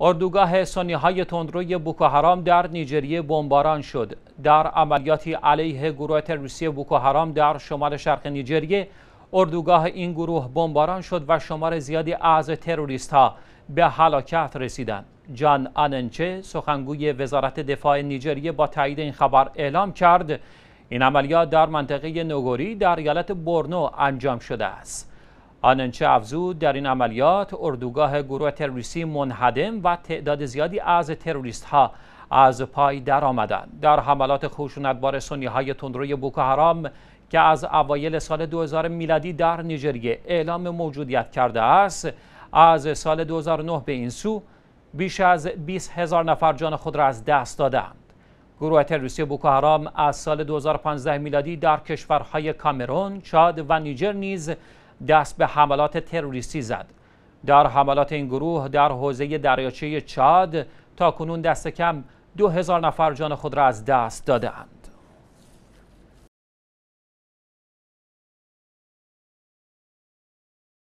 اردوگاه سنی های تندروی بوکو در نیجریه بمباران شد. در عملیاتی علیه گروه تروریستی بوکو در شمال شرق نیجریه اردوگاه این گروه بمباران شد و شمار زیادی از تروریست ها به هلاکت رسیدند. جان آننچه سخنگوی وزارت دفاع نیجریه با تایید این خبر اعلام کرد این عملیات در منطقه نگوری در ایالت برنو انجام شده است. آننچه افزود در این عملیات اردوگاه گروه تروریستی منهدم و تعداد زیادی از تروریست ها از پای در در حملات خشونتبار سنی های تندروی بوکو حرام که از اوایل سال 2000 میلادی در نیجریه اعلام موجودیت کرده است از سال 2009 به این سو بیش از 20 هزار نفر جان خود را از دست دادند گروه تروریستی بوکو حرام از سال 2015 میلادی در کشورهای کامرون، چاد و نیجر نیز دست به حملات تروریستی زد در حملات این گروه در حوزه دریاچه چاد تا کنون دست کم دو هزار نفر جان خود را از دست دادهاند.